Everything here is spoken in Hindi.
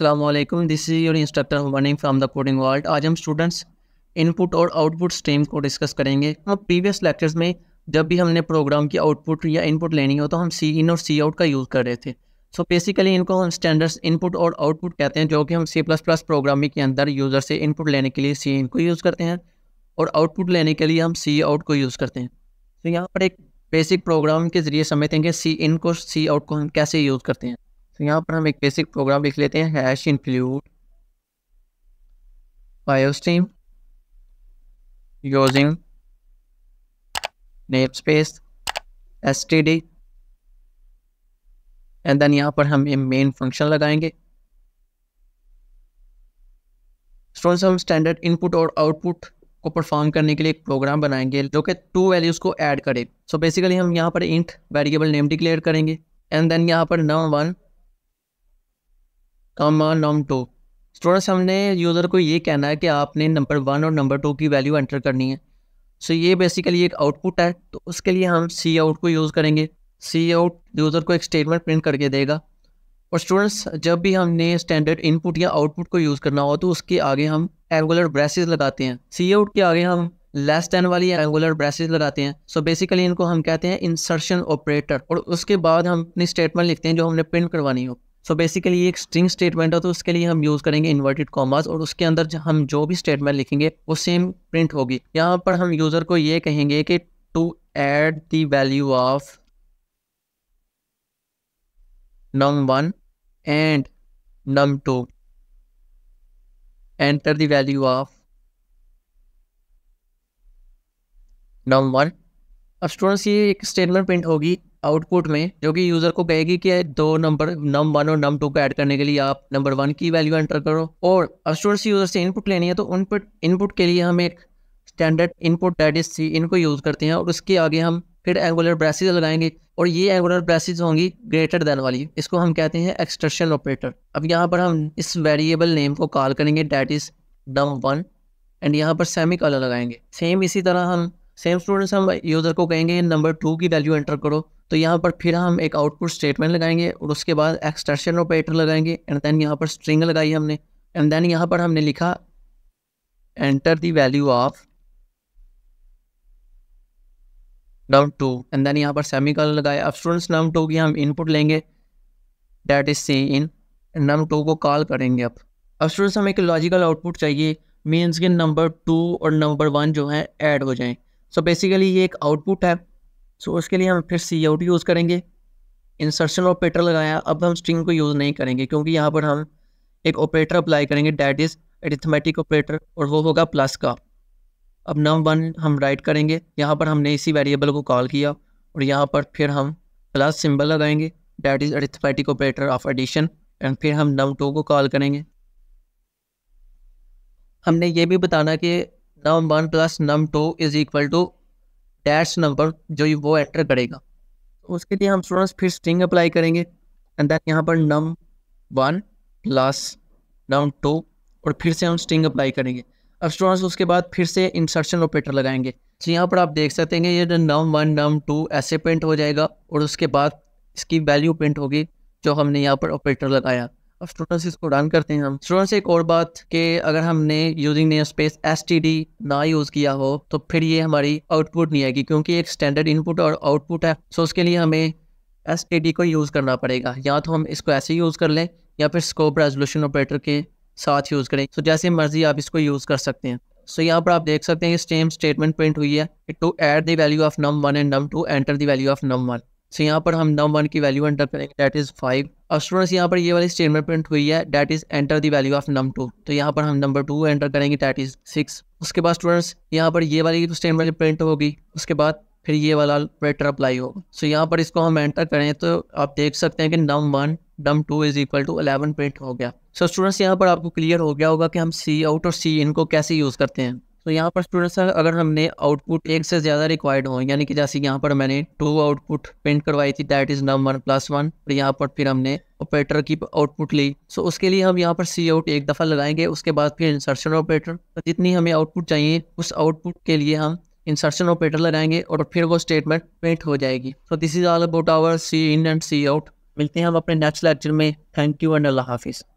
अल्लाम दिस इज़ योर इंस्ट्रक्टर वर्निंग फ्राम द कोडिंग वर्ल्ड आज हम स्टूडेंट्स इनपुट और आउटपुट स्ट्रीम को डिस्कस करेंगे हम प्रीवियस लेक्चर्स में जब भी हमने प्रोग्राम की आउटपुट या इनपुट लेनी हो तो हम सी इन और सी आउट का यूज़ कर रहे थे सो so बेसिकली इनको हम स्टैंडर्ड्स इनपुट और आउटपुट कहते हैं जो कि हम सी प्लस प्लस प्रोग्रामिंग के अंदर यूज़र से इनपुट लेने के लिए सी इन को यूज़ करते हैं और आउटपुट लेने के लिए हम सी आउट को यूज़ करते हैं तो so यहाँ पर एक बेसिक प्रोग्राम के ज़रिए समझते हैं कि सी इन को सी आउट को हम कैसे यूज़ करते हैं तो यहाँ पर हम एक बेसिक प्रोग्राम लिख लेते हैं hash include iostream using namespace S T D and then यहाँ पर हम मेन फंक्शन लगाएंगे स्टूडेंट्स तो हम स्टैंडर्ड इनपुट और आउटपुट को परफॉर्म करने के लिए एक प्रोग्राम बनाएंगे जो कि टू वैल्यूज़ को ऐड करे सो so बेसिकली हम यहाँ पर इंट वेरिएबल नेम डिक्लेयर करेंगे एंड देन यहाँ पर num one comma num two students हमने यूज़र को ये कहना है कि आपने नंबर वन और नंबर टू की वैल्यू एंटर करनी है सो so ये बेसिकली एक आउटपुट है तो उसके लिए हम सी आउट को यूज़ करेंगे सी आउट यूज़र को एक स्टेटमेंट प्रिंट करके देगा और स्टूडेंट्स जब भी हमने स्टैंडर्ड इनपुट या आउटपुट को यूज़ करना हो तो उसके आगे हम एंगुलर ब्रेसिस लगाते हैं सी आउट के आगे हम लेस देन वाली एंगुलर ब्रेसिस लगाते हैं सो so बेसिकली इनको हम कहते हैं इंसर्शन ऑपरेटर और उसके बाद हम अपनी स्टेटमेंट लिखते हैं जो हमने प्रिंट करवानी हो सो बेसिकली ये एक स्ट्रिंग स्टेटमेंट है तो उसके लिए हम यूज़ करेंगे इन्वर्टेड कॉमर्स और उसके अंदर हम जो भी स्टेटमेंट लिखेंगे वो सेम प्रिंट होगी यहाँ पर हम यूज़र को ये कहेंगे कि to add the value of num and num2 enter the value of num1 अब स्टूडेंट्स ये एक स्टेटमेंट प्रिंट होगी आउटपुट में जो कि यूजर को कहेगी कि दो नंबर नम वन और नम टू को ऐड करने के लिए आप नंबर वन की वैल्यू एंटर करो और स्टूडेंट से यूजर से इनपुट लेनी है तो इनपुट इनपुट के लिए हम एक standard input that is C इनको यूज करते हैं और उसके आगे हम फिर एंगुलर ब्रेसिस लगाएंगे और ये एंगुलर ब्रेसिस होंगी ग्रेटर देन वाली इसको हम कहते हैं एक्सटर्शन ऑपरेटर अब यहाँ पर हम इस वेरिएबल नेम को कॉल करेंगे that is num one and यहाँ पर सेमी कॉलर लगाएंगे सेम इसी तरह हम सेम स्टूडेंट्स हम यूज़र को कहेंगे नंबर टू की वैल्यू एंटर करो तो यहाँ पर फिर हम एक आउटपुट स्टेटमेंट लगाएंगे और उसके बाद एक्सटर्शन ऑपरेटर लगाएंगे एंड देन यहाँ पर स्ट्रिंग लगाई हमने एंड देन यहाँ पर हमने लिखा enter the value of num two and then यहाँ पर सेमी कॉल लगाया अब स्टूडेंट्स नम टू की हम इनपुट लेंगे that is C in num two को कॉल करेंगे अब अब स्टूडेंट्स हमें एक लॉजिकल आउटपुट चाहिए मीन्स के नंबर टू और नंबर वन जो है ऐड हो जाएं सो so बेसिकली ये एक आउटपुट है सो so उसके लिए हम फिर सी आउट यूज़ करेंगे इंसर्शन ऑपरेटर लगाया अब हम स्ट्रिंग को यूज़ नहीं करेंगे क्योंकि यहाँ पर हम एक ऑपरेटर अप्लाई करेंगे डैट इज़ एडिथमेटिक ऑपरेटर और वो होगा प्लस का अब नम वन हम राइट करेंगे यहाँ पर हमने इसी वेरिएबल को कॉल किया और यहाँ पर फिर हम प्लस सिंबल लगाएंगे that is arithmetic operator of addition and फिर हम नम टू को कॉल करेंगे हमने ये भी बताना कि num one plus num two is equal to dash number जो वो एंटर करेगा तो उसके लिए हम स्टूडेंट्स फिर स्ट्रिंग अप्लाई करेंगे एंड देन यहाँ पर num one plus num two और फिर से हम स्ट्रिंग अप्लाई करेंगे अब स्टूडेंट्स उसके बाद फिर से इंसर्शन ऑपरेटर लगाएंगे तो यहाँ पर आप देख सकते हैं ये नम वन नम टू ऐसे प्रिंट हो जाएगा और उसके बाद इसकी वैल्यू प्रिंट होगी जो हमने यहाँ पर ऑपरेटर लगाया और स्टूडेंट्स इसको डन करते हैं हम स्टूडेंट्स एक और बात कि अगर हमने यूजिंग नेम स्पेस एस ना यूज़ किया हो तो फिर ये हमारी आउटपुट नहीं आएगी क्योंकि एक स्टैंडर्ड इनपुट और आउटपुट है सो उसके लिए हमें एस को यूज़ करना पड़ेगा या तो हम इसको ऐसे यूज़ कर लें या फिर स्कोप रेजोल्यूशन ऑपरेटर के साथ यूज़ करें तो जैसे मर्जी आप इसको यूज़ कर सकते हैं सो so, यहाँ पर आप देख सकते हैं ये सेम स्टेटमेंट प्रिंट हुई है to add the value of num one and num two enter the value of num one so यहाँ पर हम नम वन की वैल्यू एंटर करेंगे डैट इज़ फाइव और स्टूडेंट्स यहाँ पर ये वाली स्टेटमेंट प्रिंट हुई है that is enter the value of num two तो यहाँ पर हम नंबर टू एंटर करेंगे डैट इज़ सिक्स उसके बाद स्टूडेंट्स यहाँ पर ये वाली स्टेटमेंट प्रिंट होगी उसके बाद फिर ये वाला वेटर अप्लाई होगा सो यहाँ पर इसको हम एंटर करें तो आप देख सकते हैं कि num one num two is equal to eleven print हो गया सो so, स्टूडेंट्स यहाँ पर आपको क्लियर हो गया होगा कि हम सी आउट और सी इन को कैसे यूज़ करते हैं तो यहाँ पर स्टूडेंट्स अगर हमने आउटपुट एक से ज़्यादा रिक्वायर्ड हो यानी कि जैसे यहाँ पर मैंने टू आउटपुट प्रिंट करवाई थी that is num one plus one और यहाँ पर फिर हमने ऑपरेटर की आउटपुट ली सो so, उसके लिए हम यहाँ पर सी आउट एक दफ़ा लगाएंगे उसके बाद फिर इंसर्शन ऑपरेटर तो जितनी हमें आउटपुट चाहिए उस आउटपुट के लिए हम इंसर्शन ऑपरेटर लगाएंगे और फिर वो स्टेटमेंट प्रिंट हो जाएगी so this is all about our cin and cout मिलते हैं हम अपने नेक्स्ट लेक्चर में थैंक यू एंड अल्लाह हाफिज़